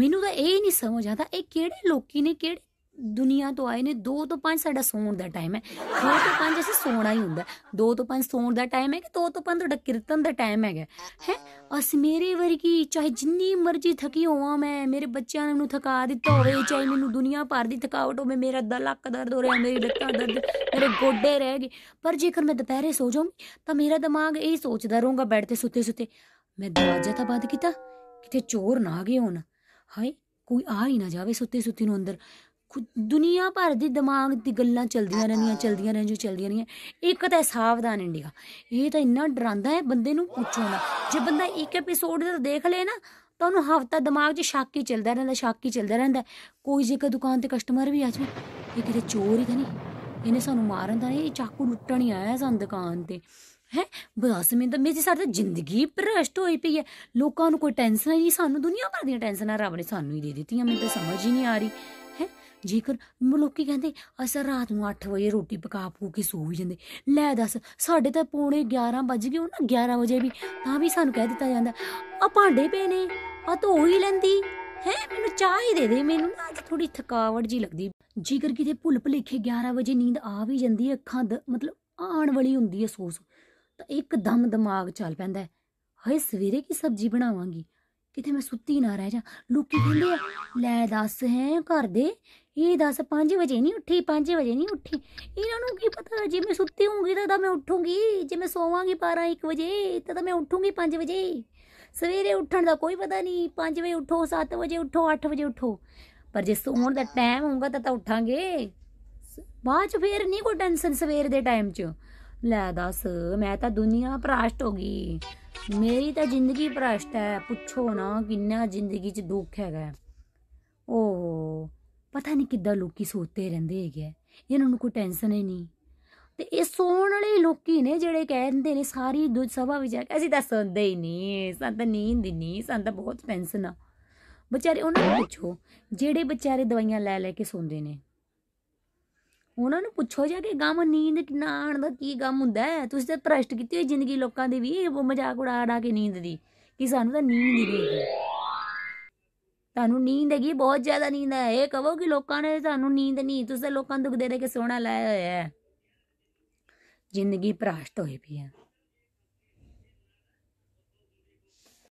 ਮੈਨੂੰ ਤਾਂ ਇਹ ਨਹੀਂ ਸਮਝ ਆਦਾ ਇਹ ਕਿਹੜੇ ਲੋਕੀ ਨੇ ਕਿਹੜੇ ਦੁਨੀਆ ਤੋਂ ਆਏ ਨੇ 2 ਤੋਂ 5 ਸਾਡਾ ਸੌਣ ਦਾ ਟਾਈਮ ਹੈ 2 ਤੋਂ 5 ਅਸੀਂ ਸੌਣਾ ਹੀ ਹੁੰਦਾ 2 ਤੋਂ 5 ਸੌਣ ਦਾ ਟਾਈਮ ਹੈ ਕਿ 2 ਤੋਂ 5 ਤੁਹਾਡਾ ਕੀਰਤਨ ਦਾ ਟਾਈਮ ਹੈਗਾ ਹੈ ਅਸ ਮੇਰੇ ਵਰਗੀ ਚਾਹੇ ਜਿੰਨੀ ਮਰਜ਼ੀ ਥਕੀ ਹੋਵਾਂ ਮੈਂ ਮੇਰੇ ਬੱਚਿਆਂ ਨੇ ਮੈਨੂੰ ਥਕਾ ਦਿੱਤਾ ਹੋਵੇ ਚਾਹੇ ਮੈਨੂੰ ਦੁਨੀਆ ਭਰ ਦੀ ਥਕਾਵਟ ਹੋਵੇ ਮੇਰਾ ਦਿਲ ਅੱਕ ਦਰਦ ਹੋ ਰਿਹਾ ਮੇਰੀ ਲੱਤਾਂ ਦਰਦ ਮੇਰੇ ਗੋਡੇ ਰਹਿ ਗਏ ਪਰ ਜੇਕਰ ਮੈਂ ਦੁਪਹਿਰੇ ਸੋ ਜਾਵਾਂ ਤਾਂ ਮੇਰਾ ਦਿਮਾਗ ਇਹ ਸੋਚਦਾ ਰਹੂਗਾ ਬੈੱਡ ਤੇ ਸੁੱਤੇ ਸੁੱਤੇ ਮੈਂ ਦਰਵਾਜ਼ਾ ਤਾਂ ਬੰਦ ਕੀਤਾ ਕਿਤੇ ਚੋਰ ਨਾ ਆ ਗਏ ਹੋਣ ਹਾਏ ਕੋਈ ਆ ਹੀ ਨਾ ਜਾਵੇ ਸੁੱਤੇ ਸੁੱਤੀ ਨੂੰ ਅੰਦਰ ਦੁਨੀਆ ਭਰ ਦੀ ਦਿਮਾਗ ਦੀ ਗੱਲਾਂ ਚਲਦੀਆਂ ਰਹਿੰਦੀਆਂ ਚਲਦੀਆਂ ਰਹਿੰਦੀਆਂ ਚਲਦੀਆਂ ਰਹੀਆਂ ਇੱਕ ਤਾਂ ਸਾਵਧਾਨ ਇੰਡੀਆ ਇਹ ਤਾਂ ਇੰਨਾ ਡਰਾਉਂਦਾ ਹੈ ਬੰਦੇ ਨੂੰ ਪੁੱਛੋ ਨਾ ਜੇ ਬੰਦਾ ਇੱਕ ਐਪੀਸੋਡ ਦਾ ਦੇਖ ਲੇ ਨਾ ਤਾਂ ਉਹਨੂੰ ਹਫਤਾ ਦਿਮਾਗ 'ਚ ਸ਼ੱਕ ਹੀ ਚੱਲਦਾ ਰਹਿੰਦਾ ਸ਼ੱਕ ਹੀ ਚੱਲਦਾ ਰਹਿੰਦਾ ਕੋਈ ਜੇ ਜੇਕਰ ਦੁਕਾਨ ਤੇ ਕਸਟਮਰ ਵੀ ਆ ਜਾਵੇ ਇਹ ਕਿਤੇ ਚੋਰ ਹੀ ਤਾਂ ਨਹੀਂ ਇਹਨੇ ਸਾਨੂੰ ਮਾਰਨ ਦਾ ਇਹ ਚਾਕੂ ਲੁੱਟਣ ਹੀ ਆਇਆ ਸਾਨੂੰ ਦੁਕਾਨ ਤੇ ਹੈ ਬਸ ਮੈਨੂੰ ਤਾਂ ਮੇਰੀ ਸਾਰੀ ਜ਼ਿੰਦਗੀ ਭ੍ਰਸ਼ਟ ਹੋਈ ਪਈ ਹੈ ਲੋਕਾਂ ਨੂੰ ਕੋਈ ਟੈਨਸ਼ਨ ਨਹੀਂ ਸਾਨੂੰ ਦੁਨੀਆ ਭਰ ਦੀਆਂ ਟੈਨਸ਼ਨਾਂ ਰੱਬ ਨੇ ਸਾਨੂੰ ਹੀ ਦੇ ਦਿੱਤੀਆਂ ਮੈਨੂੰ ਤਾਂ ਸਮਝ ਹੀ ਨਹੀਂ ਆ ਰਹੀ ਹੈ ਜੇਕਰ ਲੋਕੀ ਕਹਿੰਦੇ ਅਸਰ ਰਾਤ ਨੂੰ 8 ਵਜੇ ਰੋਟੀ ਪਕਾ ਪੂ ਕੇ ਸੋ ਵੀ ਜਾਂਦੇ ਲੈ ਦੱਸ ਸਾਡੇ ਤਾਂ ਪੌਣੇ 11 ਵਜ ਗਏ ਉਹਨਾਂ 11 ਵਜੇ ਵੀ ਤਾਂ ਵੀ ਸਾਨੂੰ ਕਹਿ ਦਿੱਤਾ ਜਾਂਦਾ ਆ ਭਾਂਡੇ ਪਏ ਨੇ ਆ ਧੋ ਹੀ ਲੈਂਦੀ ਹੈ ਮੈਨੂੰ ਚਾਹ ਹੀ ਦੇ ਦੇ ਮੈਨੂੰ ਅੱਜ ਥੋੜੀ ਥਕਾਵਟ ਜੀ ਲੱਗਦੀ ਜੇਕਰ ਕਿਤੇ ਭੁੱਲ ਭੁਲੇਖੇ 11 ਵਜੇ ਨੀਂਦ ਆ ਵੀ ਜਾਂਦੀ ਅੱਖਾਂ ਮਤਲਬ ਆਣ ਵਾਲੀ ਹੁੰਦੀ ਐ ਸੋਸ ਤਾਂ ਇੱਕਦਮ ਦਿਮਾਗ ਚੱਲ ਪੈਂਦਾ ਹਏ ਸਵੇਰੇ ਕੀ ਸਬਜ਼ੀ ਬਣਾਵਾਂਗੀ ਕਿਤੇ ਮੈਂ ਸੁੱਤੀ ਨਾ ਰਹਿ ਜਾ ਲੋਕੀ ਕਹਿੰਦੇ ਆ ਲੈ ਦੱਸ ਹੈ ਘਰ ਦੇ ਇਹ ਦੱਸ 5 ਵਜੇ ਨਹੀਂ ਉੱਠੀ 5 ਵਜੇ ਨਹੀਂ ਉੱਠੀ ਇਹਨਾਂ ਨੂੰ ਕੀ ਪਤਾ ਜੇ ਮੈਂ ਸੁੱਤੀ ਹੋਊਂਗੀ ਤਾਂ ਮੈਂ ਉੱਠੂੰਗੀ ਜੇ ਮੈਂ ਸੋਵਾਂਗੀ 12 1 ਵਜੇ ਤਾਂ ਮੈਂ ਉੱਠੂੰਗੀ 5 ਵਜੇ ਸਵੇਰੇ ਉੱਠਣ ਦਾ ਕੋਈ ਪਤਾ ਨਹੀਂ 5 ਵਜੇ ਉੱਠੋ 7 ਵਜੇ ਉੱਠੋ 8 ਵਜੇ ਉੱਠੋ ਪਰ ਜੇ ਸੌਣ ਦਾ ਟਾਈਮ ਹੋਊਗਾ ਤਾਂ ਤਾਂ ਉੱਠਾਂਗੇ ਬਾਅਦ ਚ ਫੇਰ ਨਹੀਂ ਕੋਈ ਟੈਨਸ਼ਨ ਸਵੇਰ ਦੇ ਟਾਈਮ 'ਚ ਲੈ ਦੱਸ ਮੈਂ ਤਾਂ ਦੁਨੀਆ ਭ੍ਰਸ਼ਟ ਹੋ ਗਈ ਮੇਰੀ ਤਾਂ ਜ਼ਿੰਦਗੀ ਭ੍ਰਸ਼ਟ ਹੈ ਪੁੱਛੋ ਨਾ ਕਿੰਨਾ ਜ਼ਿੰਦਗੀ 'ਚ ਦੁੱਖ ਹੈਗਾ ਓਹ ਪਤਾ ਨਹੀਂ ਕਿੱਦਾਂ ਲੋਕੀ ਸੋਤੇ ਰਹਿੰਦੇ ਹੈਗੇ ਇਹਨਾਂ ਨੂੰ ਕੋਈ ਟੈਨਸ਼ਨ ਹੀ ਨਹੀਂ ਤੇ ਇਹ ਸੌਣ ਵਾਲੇ ਲੋਕੀ ਨੇ ਜਿਹੜੇ ਕਹਿੰਦੇ ਨੇ ਸਾਰੀ ਦੁੱਧ ਸਭਾ ਵਿੱਚ ਅਸੀਂ ਤਾਂ ਸੌਂਦੇ ਹੀ ਨਹੀਂ ਸਾਨੂੰ ਤਾਂ ਨੀਂਦ ਹੀ ਨਹੀਂ ਸਾਨੂੰ ਤਾਂ ਬਹੁਤ ਟੈਨਸ਼ਨ ਆ ਵਿਚਾਰੇ ਉਹਨਾਂ ਨੂੰ ਪੁੱਛੋ ਜਿਹੜੇ ਵਿਚਾਰੇ ਦਵਾਈਆਂ ਲੈ ਲੈ ਕੇ ਸੌਂਦੇ ਨੇ ਉਹਨਾਂ ਨੂੰ ਪੁੱਛੋ ਜਾ ਕੇ ਗਮ ਨੀਂਦ ਨਾ ਆਣ ਦਾ ਕੀ ਗਮ ਹੁੰਦਾ ਹੈ ਤੁਸੀਂ ਤਾਂ ਤ੍ਰਸ਼ਟ ਕੀਤੀ ਹੋਈ ਜ਼ਿੰਦਗੀ ਲੋਕਾਂ ਦੀ ਵੀ ਉਹ ਮਜ਼ਾਕ ਉਡਾ ਉਡਾ ਕੇ ਨੀਂਦ ਦੀ ਕਿ ਸਾਨੂੰ ਤਾਂ ਨੀਂਦ ਹੀ ਨਹੀਂ ਤੁਹਾਨੂੰ ਨੀਂਦ ਹੈਗੀ ਬਹੁਤ ਜ਼ਿਆਦਾ ਨੀਂਦ ਹੈ ਇਹ ਕਹੋ ਕਿ ਲੋਕਾਂ ਨੇ ਤੁਹਾਨੂੰ ਨੀਂਦ ਨਹੀਂ ਤੁਸੀਂ ਲੋਕਾਂ ਨੂੰ ਦੁੱਖ ਦੇ ਦੇ ਕੇ ਸੋਣਾ ਲਾਇਆ ਹੋਇਆ ਹੈ ਜ਼ਿੰਦਗੀ ਪ੍ਰਾਸ਼ਟ ਹੋਈ ਪਈ ਹੈ